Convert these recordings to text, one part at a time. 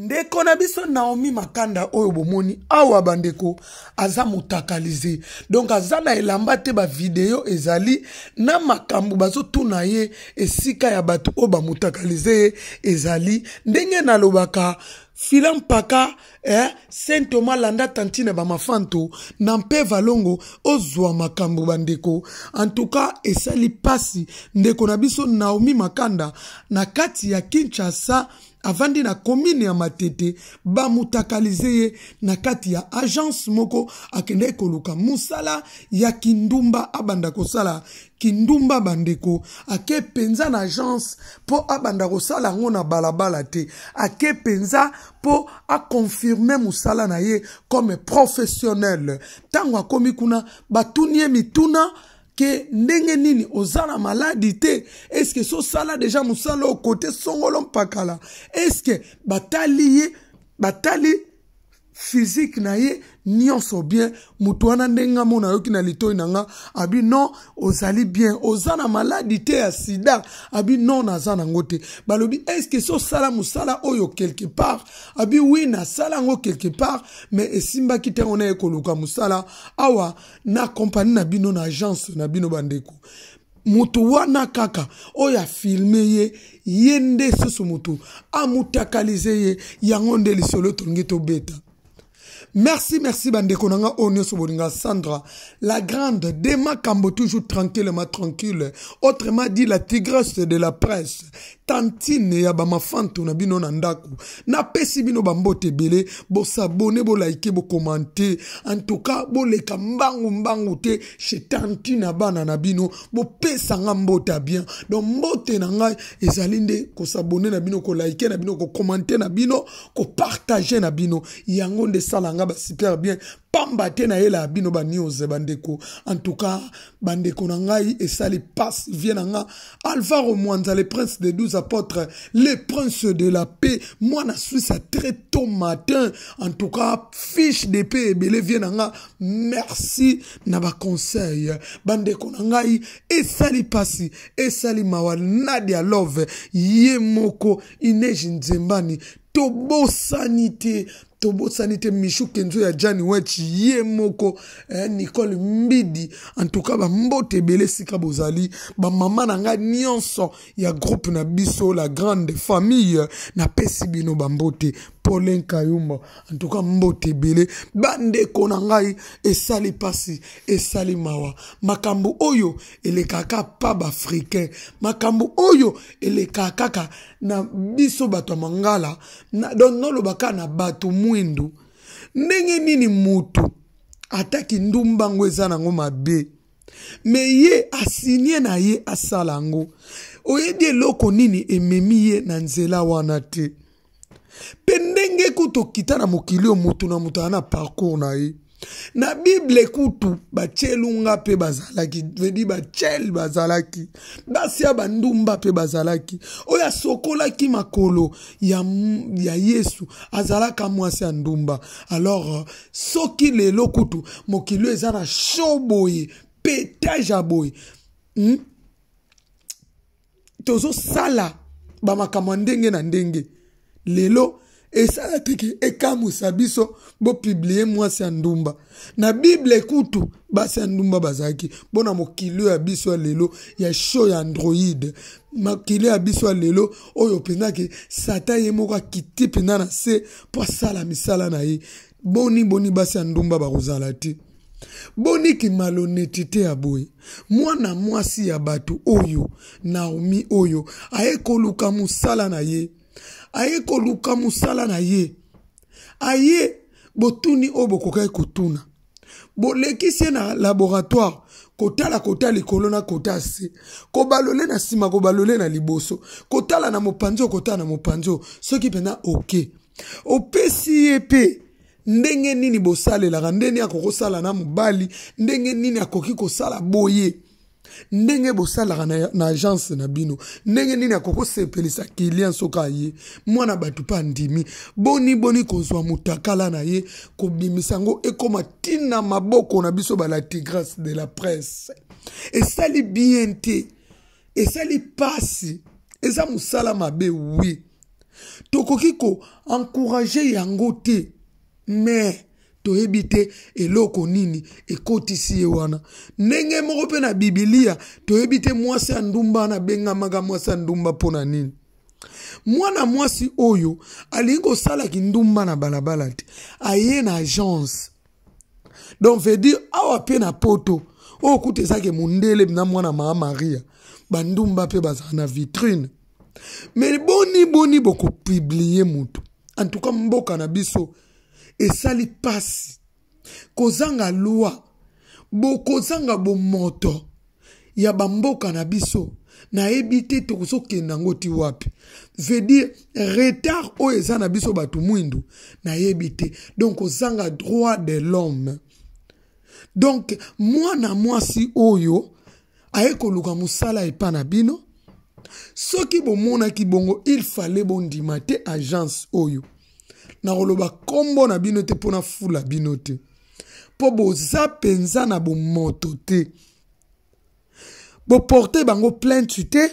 ndeko na biso naomi makanda oyo bomoni awa bandeko aza motakalize donk aza na elamba te bavideo ezali na makambo bazotuna ye esika ya bato oyo bamotakalize ye ezali ndenge nalobaka fila mpaka eh, saint thomas landa tantine bamafanto na mpe valongo ozwa makambo bandeko antuka esali mpasi ndeko na biso naomi makanda na kati ya kinshasa avandi na komine ya matete bamutakalize ye na kati ya agence moko akendaki koluka mosala ya kindumba abanda kosala kindumba bandeko ake mpenza na agence mpo abanda kosala yango na balabala te ake mpenza mpo akonfirme mosala na ye comme professionnel ntango akómi kuna batuni ye mituna ke ndenge nini oza na maladi te eske sosala deja mosala oko te songolo mpakala eske batali ye batali fizike na ye nyonso bien moto wana nde nga mona ayoki na litoi na nga abi non ozali bien oza na maladi te ya sida abi non naza nango te balobi estce so osala mosala oyo quelque part abi wi nasala yango quelque part mais esimbaki ntango naye koluka mosala awa na kompani na bino na agence na bino bandeko moto wana kaka oyo afilme ye ye nde susu moto amutakalize ye yango nde lisolo tongi tobeta Merci, merci, bande Bandekonanga, Onio boninga Sandra. La grande, Dema Kambo, toujours tranquillement tranquille. Autrement dit, la tigresse de la presse. Tantine, Yabama Fanto, Nabino Nandaku. Na bino Bambo bele, Bo s'abonner, Bo liker, Bo commenter. En tout cas, Bo le Kambangu Mbangu Te, chez Tantine, Abana Nabino, Bo Pesanga ta bien. Donc, Mbote Nanga, Ezalinde, Ko s'abonner Nabino, Ko liker bino Ko commenter bino Ko partager Nabino. Yangonde Salanga, super bien pamba te nayela bino bandeko en tout cas bandeko na et sali passe vie alvaro mwanza le prince des douze apôtres les princes de la paix moi na suisse très tôt matin en tout cas fiche de paix et belé na nga merci na conseil bandeko na et esali passe esali mawa nadia love yemoko moko ineji nzembani tobo sanité tobosani te mishu kenzo ya jani wech ye moko eh, nicole mbidi antuka bambote ebele esika bozali bamama na ngai nyonso ya groupe na biso la grande famille napesi bino bambote polin kayumba antuka mbote ebele bandeko na ngai esali mpasi esali mawa makambo oyo elekaka pa baafricain makambo oyo eleka kaka na biso bato ya mangala don noloba kaka na bato mwindu ndenge nini motu ataki ndumbango eza nango mabe me ye asinie na ye asala yango oyebi eloko nini ememi ye na nzela wana te mpe ndenge kutu okita na mokili oyo motu na motu aa na parcour na ye na bible kutu batie elunga mpe bazalaki vedi bacel bazalaki basi ya bandumba mpe bazalaki oyo asokolaki makolo ya, ya yesu azalaka mwasi ya ndumba alors soki lelo kutu mokili oyo eza na sho boye mpe etage ya boye hmm? tozosala bamakambo ya ndenge na ndenge lelo esala teke ekamwisa biso bopiblie mwasi ya ndumba na bible kutu basi ya ndumba bazalaki mpona mokili ya biso ya lelo ya sho ya androide mokili ya biso ya lelo oyo mpenzaki sata ye moko akiti mpenza na se mpo asala misala na ye boni boni basi ya ndumba bakozala te boniki malonetite ya boye mwana mwasi ya bato oyo naomi oyo aye koluka mosala na ye aye koluka mosala na ye aye botuni oyo bokokaki kotuna bolekisi ye na laboratoire kotala kota likolo na kota se kobalole na nsima kobalole na liboso kotala na mopanzi oyo kotala na mopanzi oyo soki mpenza oke opesi ye mpe ndenge nini bosalelaka ndenge nini akokosala na mobali ndenge nini akoki kosala boye ndenge bosalaka na, na agence na bino ndenge nini akokosepelisa kilien soki aye mwana bato mpe andimi boni boni kozwa motakala na ye kobimisa yango ekóma ntina maboko na biso balatigrase de la presse esali bien te esali pasi eza mosala mabe wi tokoki koencourage yango te mais toyebi te eloko nini ekotisi ye wana ndenge moko mpe na bibilia toyebi te mwasi ya ndumba wana abengamaka mwasi ya ndumba mpo na nini mwana mwasi oyo alingi kosalaki ndumba na balabala te aye na agence donc vedire awa mpe na poto oyo kuta ezaki mondele na mwana maa maria bandumba mpe bazala na vitrine me boni boni bokopiblie motu antuka mboka na biso esali mpasi kozanga lwa bokozanga bomoto ya bamboka na biso nayebi te tokosokenda yango ti wapi vedire retard oyo eza na biso bato mwindu nayebi te donc kozanga droit de l'homme donc mwana mwasi oyo aye koluka mosala epa na bino soki bomonaki bongo il fallait bondima te agence oyo nakoloba nkombo na bino te mpo nafula bino te mpo boza mpenza na bomoto te boporte bango plainte te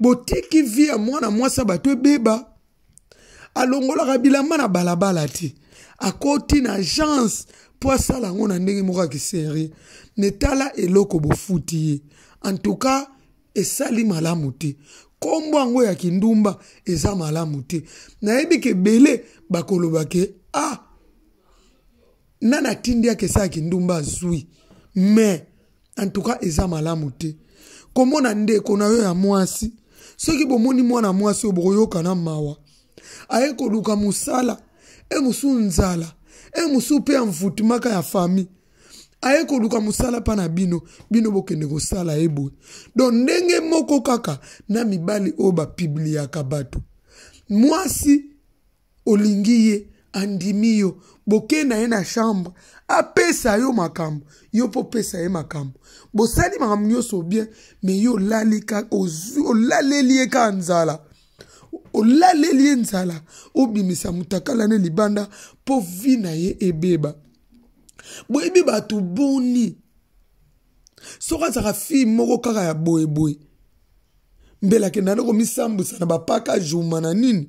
botiki vi ya mwana mwasi bato ebeba alongolaka bilamba na balabala te akoti na agence mpo asala yango na ndenge moko akiserie netala eloko bofuti ye en tout cas esali malamu te nkombo yango ya kindumba eza malamu te nayebi ke ebele bakoloba ke ah nani atindiaki esa ya kindumba azwi mais antuka eza malamu te komona ndeko na yo ya mwasi soki bomoni mwana mwasi oyo bokoyokana mawa aye koluka mosala e mosu nzala e mosu mpe ya mvutumaka ya famille aye koluka mosala mpa na bino bino bokende kosala ye boye don ndenge moko kaka na mibali oyo bapibliaka bato mwasi olingi ye andimi yo bokei na ye na chambre apesa yo makambo yo mpo pesa ye makambo bosali makambo nyonso bien me yo olaleli ye kaka nzala olaleli ye nzala obimisa motakalane libanda mpo vi na ye ebeba boyebi bato boni soki azalaka fille moko kaka ya boyeboye mbela akendani komisambusa na bapaka juma na nini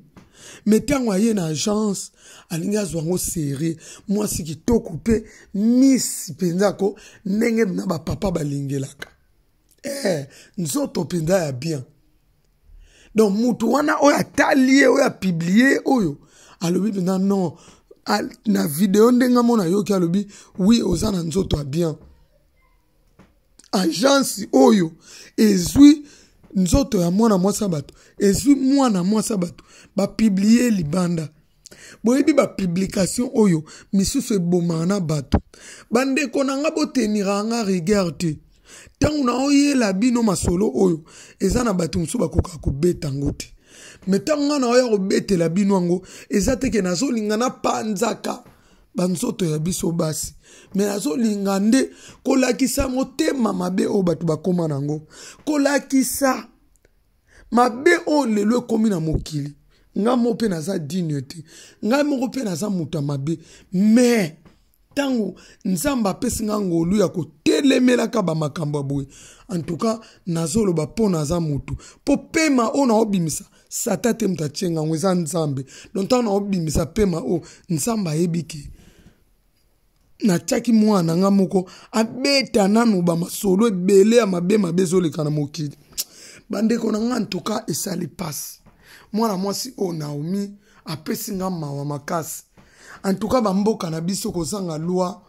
me ntango aye na agence alingi azwa yango serie mwasi kitoko mpe misi mpenza ko ndenge na bapapa balingelaka eh, nzoto mpenza ya bien donc motu wana oyo atali ye oyo apiblie oyo alobi mpenza non Ah, na video ndenge mona ayoki alobi wi oza na nzoto ya bien agence oyo ezwi nzoto ya mwana mwasi ya bato ezwi mwana mwasi ya bato bapiblie libanda boyebi bapublikation oyo misusu ebomaka na bato bandeko na nga boteniraka nga regard te ntango naoyela bino masolo oyo eza na bato mosusu bakokaka kobeta ngo te me ntango nga naoya kobetela bino yango eza teke nazolinga napanzaka banzoto ya biso basi me nazolinga nde kolakisa motema mabe oyo bato bakóma nango kolakisa mabe oyo lelo ekómi na mokili ngai moko mpe naza digne te ngai moko mpe naza moto ya mabe me ntango nzambe apesi nga ngolu ya kotelemelaka bamakambo ya boye antuka nazoloba mpo naza motu mpo pema oyo naobimisa sata te moto atie ngango eza nzambe don ntango na obimisa pema oyo nzambe ayebi ke natiaki mwana nga moko abeta nano bamasolo ebele ya mabe mabe ezoleka na mokili bandeko na nga ntuka esali pasi mwana mwasi oyo naomi apesi nga mawa makasi antuka bamboka na biso kozanga lwa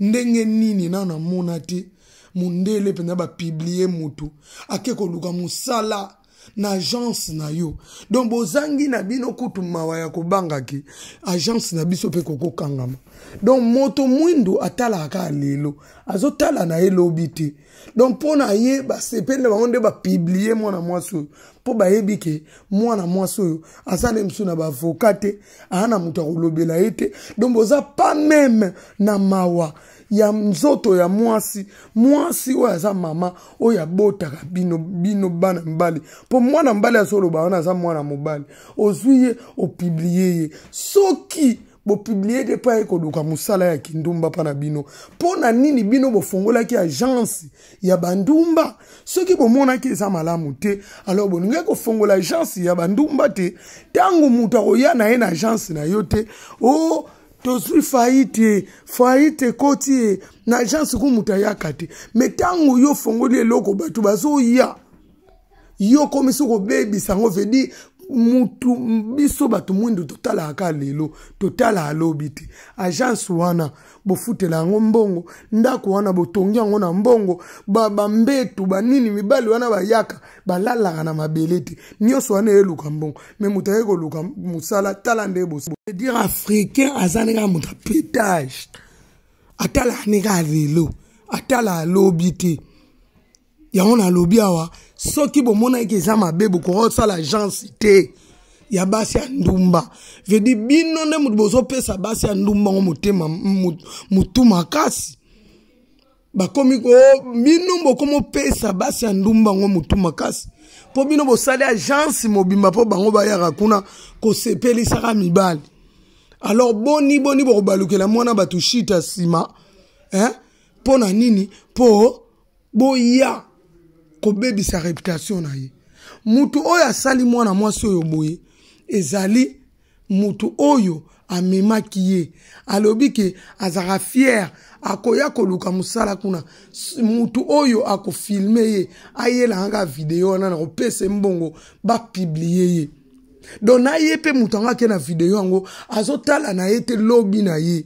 ndenge nini na namona te mondele mpenza bapiblie motu ake koluka mosala na agence na yo donc bozangi na bino kutu mawa ya kobangaki agence na biso mpe kokokangama donc moto mwindu atalaka lelo azotala na ye lobi te donc mpo na ye basepele bango nde bapiblie mwana mwasi oyo mpo bayebi ke mwana mwasi oyo aza nde mosu na baavoka te aa na moto akolobela ye te donc boza pa meme na mawa ya nzoto ya mwasi mwasi oyo aza mama oyo abotaka bino bino bana mibali mpo mwana mibali azoloba wana aza mwana mobali ozwi ye opiblie ye soki bopiblie te mpo ekoluka mosala ya kindumba mpa na bino mpo na nini bino bofungolaki agence ya bandumba soki bomonaki eza malamu te alors bolingaki kofongola agence ya bandumba te ntango moto akoya na ye na agence na yo te o oh, tozwi fayite ye fayite ekoti ye na agence ku moto ayaka te me ntango yo ofongoli eloko bato bazoya yo okomisi kobebisa yango vedi mutu biso bato mwindu totalaka lelo totala alobi te agence wana bofutela yango mbongo ndako wana botongi yango na mbongo bambetu ba banini mibali wana bayaka balalaka na mabele te nyonso wana eluka mbongo me moto aye koluka mosala tala nde bosodire africain aza ndenge ya moto apetage atalaka ndenge ya lelo atala alobi te yango nalobi awa soki bomonaki eza mabe bokokosala agence te ya basi ya ndumba vedi bino nde moto bozopesa basi ya ndumba ngo motema motu makasi bakomi bino bokomi opesa basi ya ndumba ngo motu makasi mpo bino bosali agence mobimba mpo bango bayaka kuna kosepelisaka mibali alors boni boni bokobalukela mwana bato shita nsima eh? mpo na nini mpo boya kobebisa reputation na ye mutu oyo asali mwana mwasi oyo boye ezali mutu oyo amemaki ye alobi ke azalaka fiere akoya koluka mosala kuna mutu oyo akofilme ye ayelanga video wana na kopesa mbongo bapiblie ye don na ye mpe moto yango ake na video yango azotala na ye te lobi na ye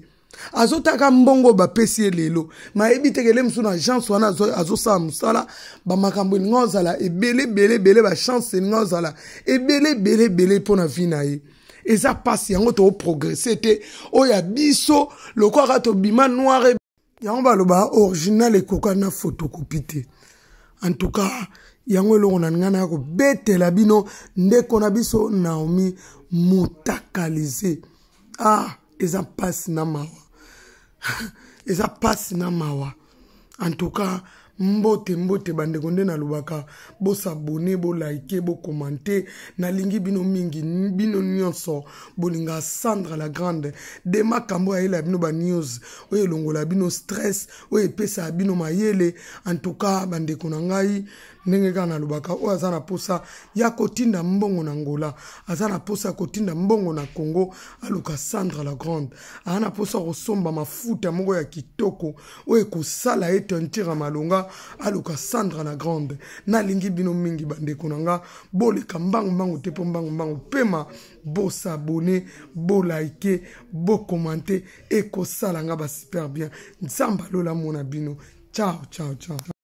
azotaka mbongo bapesi ye lelo nayebi te kele mosusu na agence wana azosala mosala bamakambo elinga ozala ebelebelebele bachance elinga ozala ebelebelebele mpo na vi na ye eza mpasi yango toprogrese te oyo ya biso lokola kaka tobima noire yango baloba original ekoka na fotokopi te antuka yango elongo na ngai naya kobetela bino ndeko na biso naomi motakalize ah eza mpasi na mawa eza mpasi na mawa antuka mbote mbote bandeko nde nalobaka bosabone bolaike bokomante nalingi bino mingi bino nyonso bolinga sandra la grande de makambo yayela bino banews oyo elongola bino stress oyo epesaka bino mayele antuka bandeko na ngai ndenge kaka nalobaka oyo aza na mposa ya kotinda mbongo na ngola aza na mposa ya kotinda mbongo na kongo aluka sandra la grande aza na mposa kosomba mafuta moko ya kitoko oyo ekosala ete ntira malonga aluka sandra la grande nalingi bino mingi bandeko na nga boleka mbangombango te mpo mbangombango pema bosabone bolaike bokomante ekosala nga basuper bien nzambe alola mona bino ciao ciao ciao